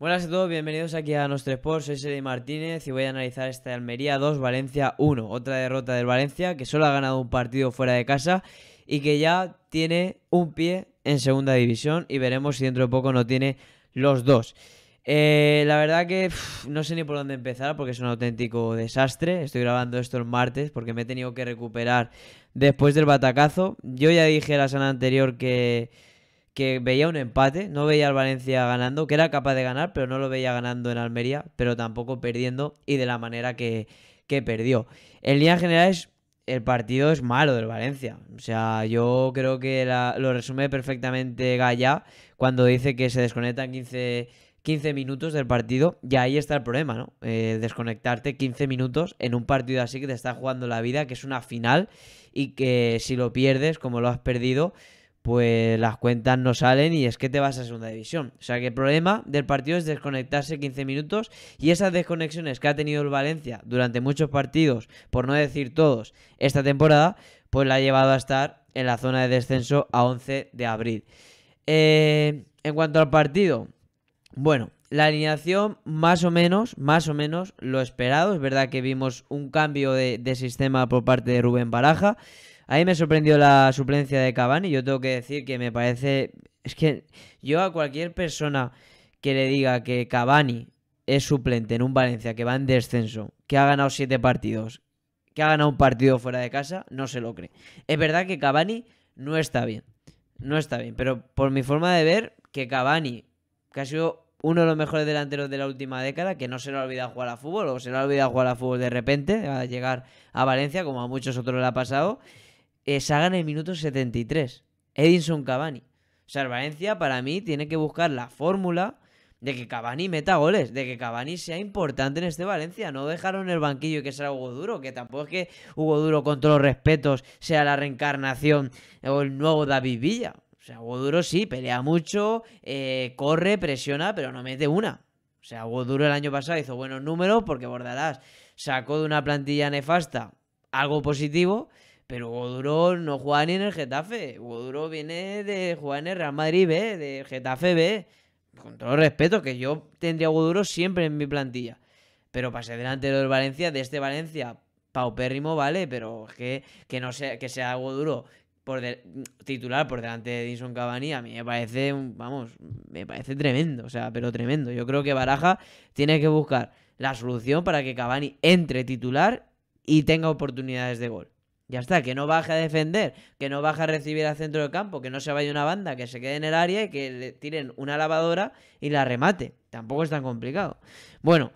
Buenas a todos, bienvenidos aquí a Nostre Sport, soy Sergio Martínez y voy a analizar esta Almería 2, Valencia 1, otra derrota del Valencia que solo ha ganado un partido fuera de casa y que ya tiene un pie en segunda división y veremos si dentro de poco no tiene los dos. Eh, la verdad que no sé ni por dónde empezar porque es un auténtico desastre. Estoy grabando esto el martes porque me he tenido que recuperar después del batacazo. Yo ya dije la semana anterior que que veía un empate, no veía al Valencia ganando, que era capaz de ganar, pero no lo veía ganando en Almería, pero tampoco perdiendo y de la manera que, que perdió. En general es... el partido es malo del Valencia. O sea, yo creo que la, lo resume perfectamente Gaya cuando dice que se desconectan 15, 15 minutos del partido. Y ahí está el problema, ¿no? Eh, desconectarte 15 minutos en un partido así que te está jugando la vida, que es una final y que si lo pierdes, como lo has perdido, pues las cuentas no salen y es que te vas a segunda división. O sea que el problema del partido es desconectarse 15 minutos y esas desconexiones que ha tenido el Valencia durante muchos partidos, por no decir todos, esta temporada, pues la ha llevado a estar en la zona de descenso a 11 de abril. Eh, en cuanto al partido, bueno, la alineación más o menos, más o menos lo esperado. Es verdad que vimos un cambio de sistema por parte de Rubén Baraja. A mí me sorprendió la suplencia de Cavani. Yo tengo que decir que me parece. Es que yo a cualquier persona que le diga que Cavani es suplente en un Valencia que va en descenso, que ha ganado siete partidos, que ha ganado un partido fuera de casa, no se lo cree. Es verdad que Cavani no está bien. No está bien. Pero por mi forma de ver, que Cavani, que ha sido uno de los mejores delanteros de la última década, que no se le ha olvidado jugar a fútbol, o se le ha olvidado jugar a fútbol de repente, a llegar a Valencia, como a muchos otros le ha pasado eh, en el minuto 73. Edinson Cavani. O sea, el Valencia para mí tiene que buscar la fórmula de que Cavani meta goles, de que Cavani sea importante en este Valencia, no dejaron en el banquillo y que sea Hugo Duro, que tampoco es que Hugo Duro, con todos los respetos, sea la reencarnación eh, o el nuevo David Villa. O sea, Hugo Duro sí, pelea mucho, eh, corre, presiona, pero no mete una. O sea, Hugo Duro el año pasado hizo buenos números porque Bordarás sacó de una plantilla nefasta algo positivo pero Goduro no juega ni en el Getafe. Goduro viene de jugar en el Real Madrid B, de Getafe B. Con todo respeto, que yo tendría a Goduro siempre en mi plantilla. Pero pasé delante delantero del Valencia, de este Valencia, paupérrimo, vale, pero que, que no sea, que sea Goduro por titular por delante de Dinson Cavani, a mí me parece, vamos, me parece tremendo, o sea, pero tremendo. Yo creo que Baraja tiene que buscar la solución para que Cavani entre titular y tenga oportunidades de gol. Ya está, que no baje a defender, que no baje a recibir al centro del campo, que no se vaya una banda, que se quede en el área y que le tiren una lavadora y la remate. Tampoco es tan complicado. Bueno,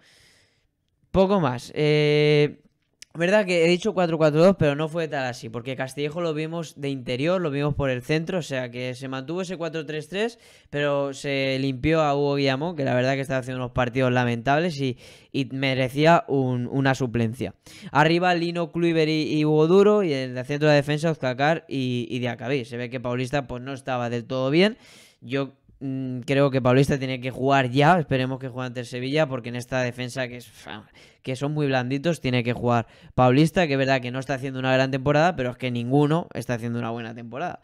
poco más. Eh, Verdad que he dicho 4-4-2, pero no fue tal así, porque Castillejo lo vimos de interior, lo vimos por el centro, o sea que se mantuvo ese 4-3-3, pero se limpió a Hugo Guillamón, que la verdad que estaba haciendo unos partidos lamentables y, merecía una suplencia. Arriba Lino Kluivert y, Hugo Duro, y en el centro de defensa Oscar y, y Diacabí. Se ve que Paulista pues no estaba del todo bien. Yo Mm, creo que Paulista tiene que jugar ya. Esperemos que juegue ante el Sevilla, porque en esta defensa que, es, que son muy blanditos, tiene que jugar Paulista, que es verdad que no está haciendo una gran temporada, pero es que ninguno está haciendo una buena temporada.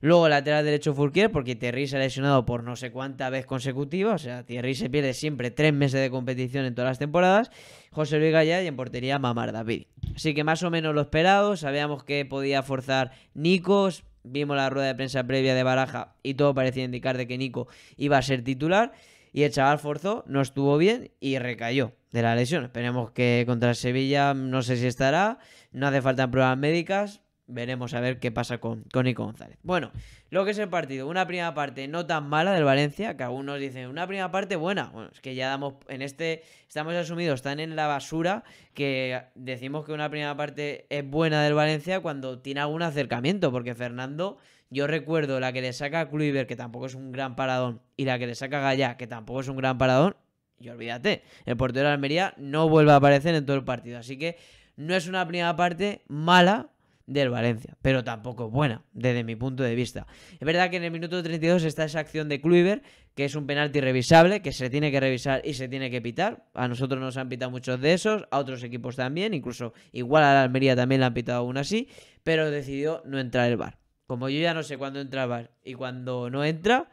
Luego lateral derecho Furquier, porque Thierry se ha lesionado por no sé cuánta vez consecutiva. O sea, Thierry se pierde siempre tres meses de competición en todas las temporadas. José Luis Gallá y en portería Mamar David. Así que más o menos lo esperado. Sabíamos que podía forzar Nicos, vimos la rueda de prensa previa de Baraja y todo parecía indicar de que Nico iba a ser titular. Y el chaval forzó, no estuvo bien y recayó de la lesión. Esperemos que contra Sevilla no sé si estará, no hace falta pruebas médicas, veremos a ver qué pasa con, con Nico González. Bueno, lo que es el partido. Una primera parte no tan mala del Valencia, que algunos dicen, una primera parte buena. Bueno, es que ya damos, en este, estamos asumidos tan en la basura que decimos que una primera parte es buena del Valencia cuando tiene algún acercamiento, porque Fernando... Yo recuerdo la que le saca a Kluivert, que tampoco es un gran paradón, y la que le saca a Gallá, que tampoco es un gran paradón, y olvídate, el portero de Almería no vuelve a aparecer en todo el partido. Así que no es una primera parte mala, del Valencia, pero tampoco buena desde mi punto de vista. Es verdad que en el minuto 32 está esa acción de Kluivert, que es un penalti revisable, que se tiene que revisar y se tiene que pitar. A nosotros nos han pitado muchos de esos, a otros equipos también, incluso igual a la Almería también le han pitado aún así, pero decidió no entrar el bar. Como yo ya no sé cuándo entra el VAR y cuándo no entra,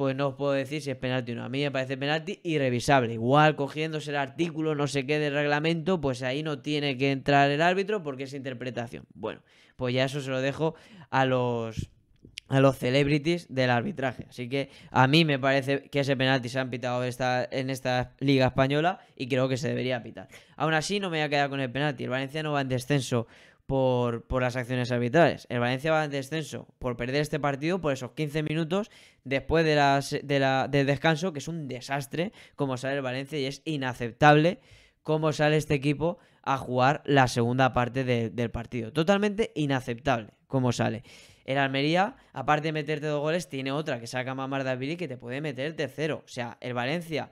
pues no os puedo decir si es penalti o no. A mí me parece penalti irrevisable. Igual cogiéndose el artículo no sé qué del reglamento, pues ahí no tiene que entrar el árbitro porque es interpretación. Bueno, pues ya eso se lo dejo a los a los celebrities del arbitraje. Así que a mí me parece que ese penalti se han pitado en esta liga española y creo que se debería pitar. Aún así no me voy a quedar con el penalti. El Valenciano va en descenso por, las acciones arbitrales. El Valencia va en descenso por perder este partido por esos 15 minutos después de del descanso, que es un desastre como sale el Valencia y es inaceptable cómo sale este equipo a jugar la segunda parte del partido. Totalmente inaceptable cómo sale. El Almería, aparte de meterte dos goles, tiene otra que saca Mamar Davili que te puede meter el tercero. O sea, el Valencia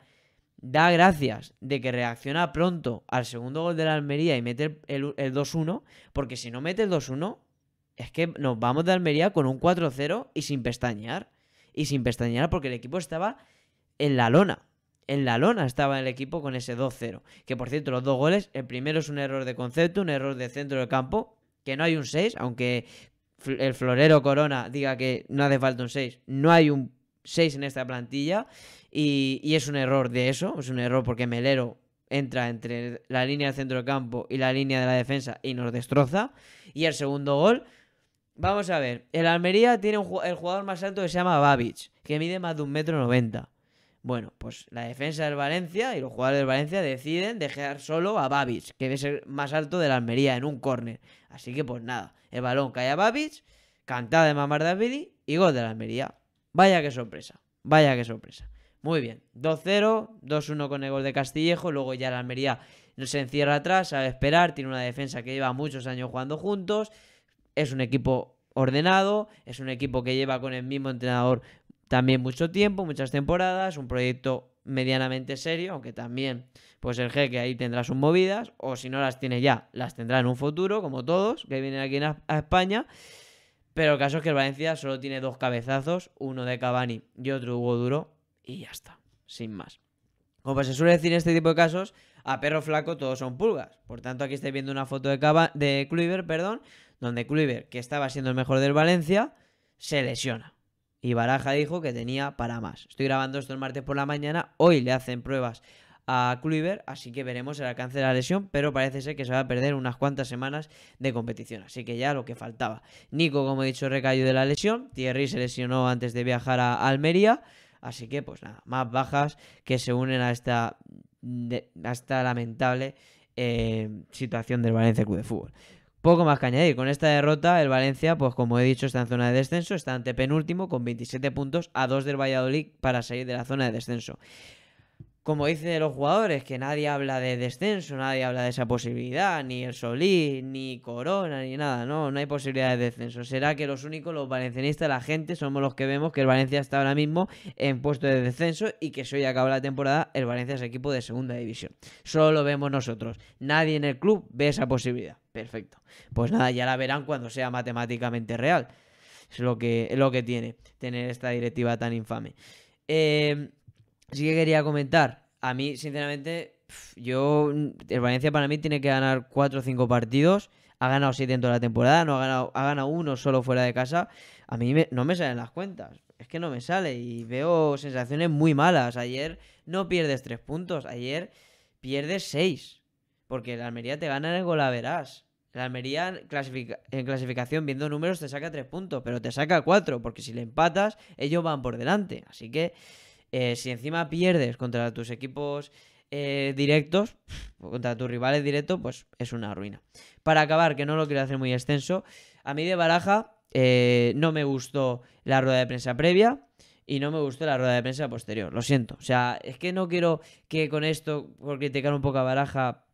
da gracias de que reacciona pronto al segundo gol de la Almería y mete el, 2-1, porque si no mete el 2-1, es que nos vamos de Almería con un 4-0 y sin pestañear. Y sin pestañear porque el equipo estaba en la lona. En la lona estaba el equipo con ese 2-0. Que por cierto, los dos goles, el primero es un error de concepto, un error de centro de campo, que no hay un 6, aunque el florero Corona diga que no hace falta un 6, no hay un 6 en esta plantilla y, es un error de eso, es un error porque Melero entra entre la línea del centro de campo y la línea de la defensa y nos destroza. Y el segundo gol, vamos a ver, el Almería tiene el jugador más alto que se llama Babic, que mide más de un metro noventa. Bueno, pues la defensa del Valencia y los jugadores del Valencia deciden dejar solo a Babic, que debe ser más alto de la Almería en un córner. Así que pues nada, el balón cae a Babic, cantada de Mamar y gol de la Almería. Vaya que sorpresa, vaya que sorpresa. Muy bien, 2-0, 2-1 con el gol de Castillejo, luego ya la Almería se encierra atrás, sabe esperar, tiene una defensa que lleva muchos años jugando juntos, es un equipo ordenado, es un equipo que lleva con el mismo entrenador también mucho tiempo, muchas temporadas, un proyecto medianamente serio, aunque también pues el jeque ahí tendrá sus movidas, o si no las tiene ya, las tendrá en un futuro, como todos que vienen aquí a España. Pero el caso es que el Valencia solo tiene dos cabezazos, uno de Cavani y otro Hugo Duro, y ya está, sin más. Como se suele decir en este tipo de casos, a perro flaco todos son pulgas. Por tanto, aquí estáis viendo una foto de, Cava perdón, donde Cluiver, que estaba siendo el mejor del Valencia, se lesiona. Y Baraja dijo que tenía para más. Estoy grabando esto el martes por la mañana. Hoy le hacen pruebas a Kluivert, así que veremos el alcance de la lesión, pero parece ser que se va a perder unas cuantas semanas de competición, así que ya lo que faltaba. Nico, como he dicho, recayó de la lesión, Thierry se lesionó antes de viajar a Almería, así que pues nada, más bajas que se unen a esta, esta lamentable eh, situación del Valencia Club de Fútbol. Poco más que añadir. Con esta derrota, el Valencia, pues como he dicho, está en zona de descenso, está ante penúltimo con 27 puntos a 2 del Valladolid para salir de la zona de descenso como dicen los jugadores, que nadie habla de descenso, nadie habla de esa posibilidad, ni el Solís, ni Corona, ni nada, no, no hay posibilidad de descenso. Será que los únicos, los valencianistas, la gente, somos los que vemos que el Valencia está ahora mismo en puesto de descenso y que si hoy acaba la temporada, el Valencia es equipo de segunda división. Solo lo vemos nosotros. Nadie en el club ve esa posibilidad. Perfecto. Pues nada, ya la verán cuando sea matemáticamente real. Es lo que, es lo que tiene tener esta directiva tan infame. Eh, sí que quería comentar. A mí, sinceramente, yo. Mm, Valencia para mí tiene que ganar 4 o 5 partidos. Ha ganado 7 en toda la temporada, no ha ganado, ha uno solo fuera de casa. A mí no me salen las cuentas. Es que no me sale y veo sensaciones muy malas. Ayer no pierdes 3 puntos, ayer pierdes 6. Porque la Almería te gana en el golaverás. La Almería en clasificación, viendo números, te saca 3 puntos, pero te saca 4, porque si le empatas, ellos van por delante. Así que eh, si encima pierdes contra tus equipos eh, directos, contra tus rivales directos, pues es una ruina. Para acabar, que no lo quiero hacer muy extenso, a mí de baraja eh, no me gustó la rueda de prensa previa y no me gustó la rueda de prensa posterior. Lo siento. O sea, es que no quiero que con esto, por criticar un poco a Baraja,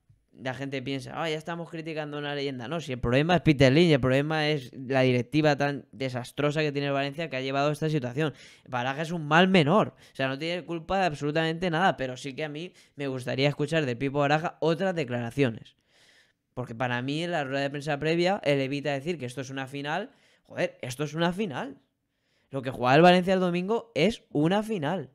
la gente piensa, oh, ya estamos criticando una leyenda. No, si el problema es Peter Lynch, el problema es la directiva tan desastrosa que tiene Valencia que ha llevado a esta situación. Baraja es un mal menor, o sea, no tiene culpa de absolutamente nada, pero sí que a mí me gustaría escuchar de Pipo Baraja otras declaraciones. Porque para mí, en la rueda de prensa previa, él evita decir que esto es una final. Joder, esto es una final. Lo que juega el Valencia el domingo es una final.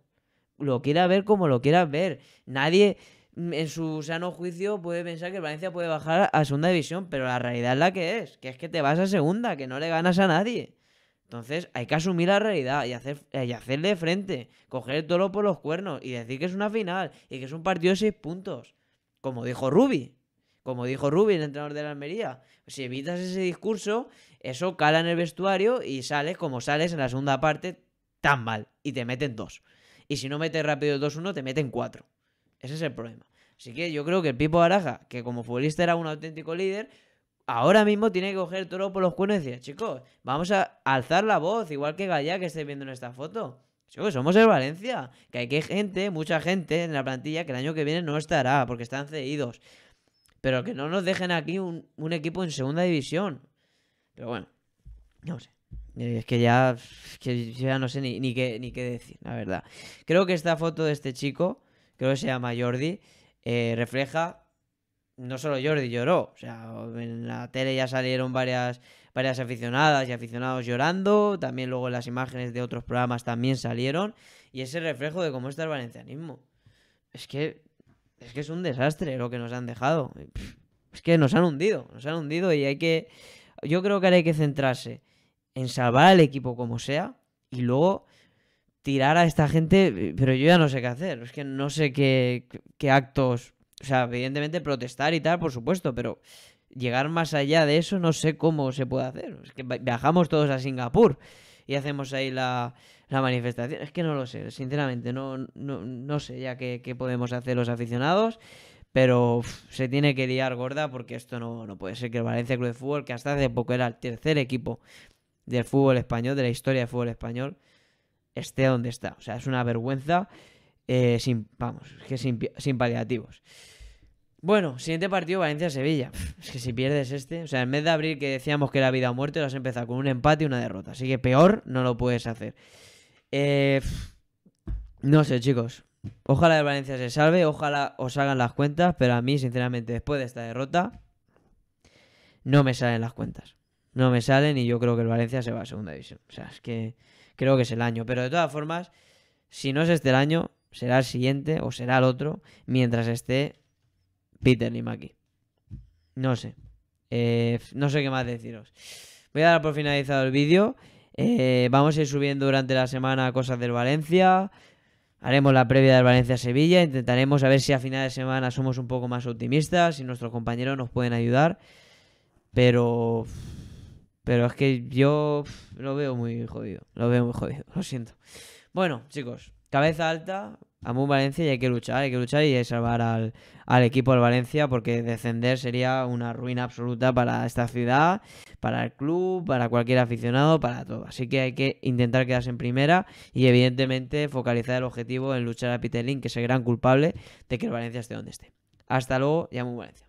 Lo quiera ver como lo quiera ver. Nadie en su sano juicio puede pensar que Valencia puede bajar a segunda división, pero la realidad es la que es, que es que te vas a segunda, que no le ganas a nadie. Entonces hay que asumir la realidad y, hacer, eh, y hacerle frente, coger el por los cuernos y decir que es una final y que es un partido de seis puntos. Como dijo Rubi, como dijo Rubi, el entrenador de la Almería. Si evitas ese discurso, eso cala en el vestuario y sales como sales en la segunda parte tan mal y te meten dos. Y si no metes rápido 2-1, te meten cuatro. Ese es el problema. Así que yo creo que el Pipo Baraja, que como futbolista era un auténtico líder, ahora mismo tiene que coger el toro por los cuernos y decir, chicos, vamos a alzar la voz, igual que Gaya, que estáis viendo en esta foto. Chicos, somos el Valencia. Que hay que gente, mucha gente en la plantilla que el año que viene no estará porque están cedidos. Pero que no nos dejen aquí un, equipo en segunda división. Pero bueno, no sé. Eh, es que ya, ya no sé ni, qué, ni qué decir, la verdad. Creo que esta foto de este chico creo que se llama Jordi, eh, refleja no solo Jordi lloró, o sea, en la tele ya salieron varias, varias aficionadas y aficionados llorando, también luego las imágenes de otros programas también salieron, y ese reflejo de cómo está el valencianismo. Es que es, que es un desastre lo que nos han dejado. Es que nos han hundido, nos han hundido y hay que... Yo creo que ahora hay que centrarse en salvar al equipo como sea y luego tirar a esta gente, eh, pero yo ya no sé qué hacer. Es que no sé qué, qué actos. O sea, evidentemente protestar y tal, por supuesto, pero llegar más allá de eso no sé cómo se puede hacer. Es que viajamos todos a Singapur y hacemos ahí la, manifestación. Es que no lo sé, sinceramente, no, no, no sé ya qué, podemos hacer los aficionados. Pero se tiene que liar gorda porque esto no, no puede ser que el Valencia Club de Fútbol, que hasta hace poco era el tercer equipo del fútbol español, de la historia del fútbol español, esté donde está. O sea, es una vergüenza eh, sin, vamos, que sin, paliativos. Bueno, siguiente partido Valencia-Sevilla. Es que si pierdes este, o sea, en mes de abril que decíamos que era vida o muerte, lo has empezado con un empate y una derrota. Así que peor no lo puedes hacer. Eh, no sé, chicos. Ojalá el Valencia se salve, ojalá os hagan las cuentas, pero a mí, sinceramente, después de esta derrota, no me salen las cuentas. No me salen y yo creo que el Valencia se va a segunda división. O sea, es que creo que es el año. Pero de todas formas, si no es este el año, será el siguiente o será el otro mientras esté Peter Limaki. No sé. Eh, no sé qué más deciros. Voy a dar por finalizado el vídeo. Eh, vamos a ir subiendo durante la semana cosas del Valencia. Haremos la previa del Valencia-Sevilla. Intentaremos a ver si a final de semana somos un poco más optimistas. Si nuestros compañeros nos pueden ayudar. Pero pero es que yo lo veo muy jodido. Lo veo muy jodido. Lo siento. Bueno, chicos, cabeza alta. a Moon Valencia y hay que luchar, hay que luchar y hay que salvar al, equipo de Valencia porque descender sería una ruina absoluta para esta ciudad, para el club, para cualquier aficionado, para todo. Así que hay que intentar quedarse en primera y evidentemente focalizar el objetivo en luchar a Peter Link, que es el gran culpable de que el Valencia esté donde esté. Hasta luego y Moon Valencia.